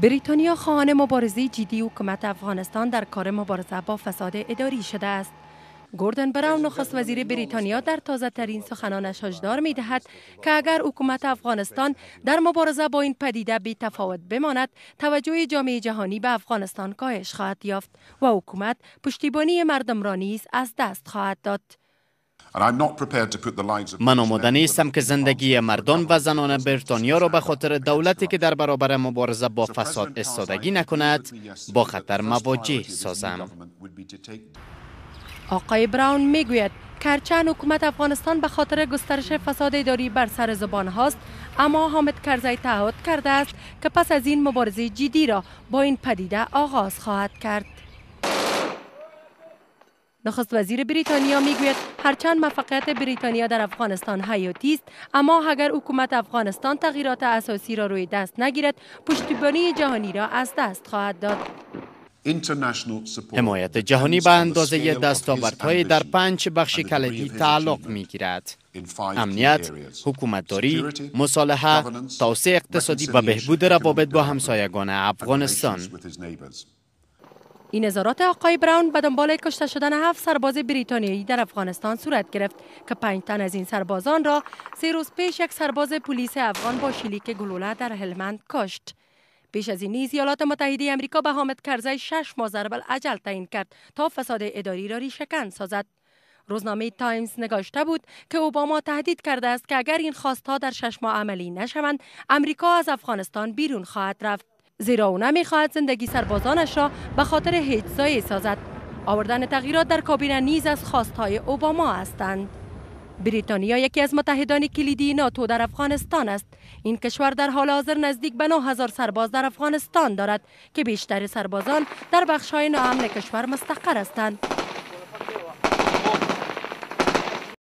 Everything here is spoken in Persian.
بریتانیا خواهان مبارزه جدی حکومت افغانستان در کار مبارزه با فساد اداری شده است گوردن براون نخست وزیر بریتانیا در تازه ترین سخنانش هشدار می دهد که اگر حکومت افغانستان در مبارزه با این پدیده بی تفاوت بماند توجه جامعه جهانی به افغانستان کاهش خواهد یافت و حکومت پشتیبانی مردم را نیز از دست خواهد داد من آماده نیستم که زندگی مردان و زنان بریتانیا را به خاطر دولتی که در برابر مبارزه با فساد استادگی نکند با خطر مواجه سازم آقای براون میگوید کرچن حکومت افغانستان به خاطر گسترش فساد اداری بر سر زبان هاست اما حامد کرزی تعهد کرده است که پس از این مبارزه جدی را با این پدیده آغاز خواهد کرد نخست وزیر بریتانیا میگوید هرچند موفقیت بریتانیا در افغانستان حیاتی است اما اگر حکومت افغانستان تغییرات اساسی را روی دست نگیرد پشتیبانی جهانی را از دست خواهد داد حمایت جهانی به اندازه دستاوردهای در پنج بخش کلیدی تعلق می امنیت، حکومتداری، مصالحه، توسعه اقتصادی و بهبود روابط با همسایگان افغانستان. این اظهارات آقای براون به دنبال کشته شدن هفت سرباز بریتانیایی در افغانستان صورت گرفت که پنج تن از این سربازان را سه روز پیش یک سرباز پلیس افغان با شلیک گلوله در هلمند کشت پیش از این نیز ایالات متحده امریکا به حامد کرزی شش ماه ضرب العجل تعیین کرد تا فساد اداری را ریشهکن سازد روزنامه تایمز نگاشته بود که اوباما تهدید کرده است که اگر این خواستها در شش ماه عملی نشوند امریکا از افغانستان بیرون خواهد رفت زیرا او خواهد زندگی سربازانش را به خاطر هیچ زایی سازد آوردن تغییرات در کابینه نیز از خواستهای اوباما هستند بریتانیا یکی از متحدان کلیدی ناتو در افغانستان است این کشور در حال حاضر نزدیک به 9000 سرباز در افغانستان دارد که بیشتر سربازان در بخش‌های ناامن کشور مستقر هستند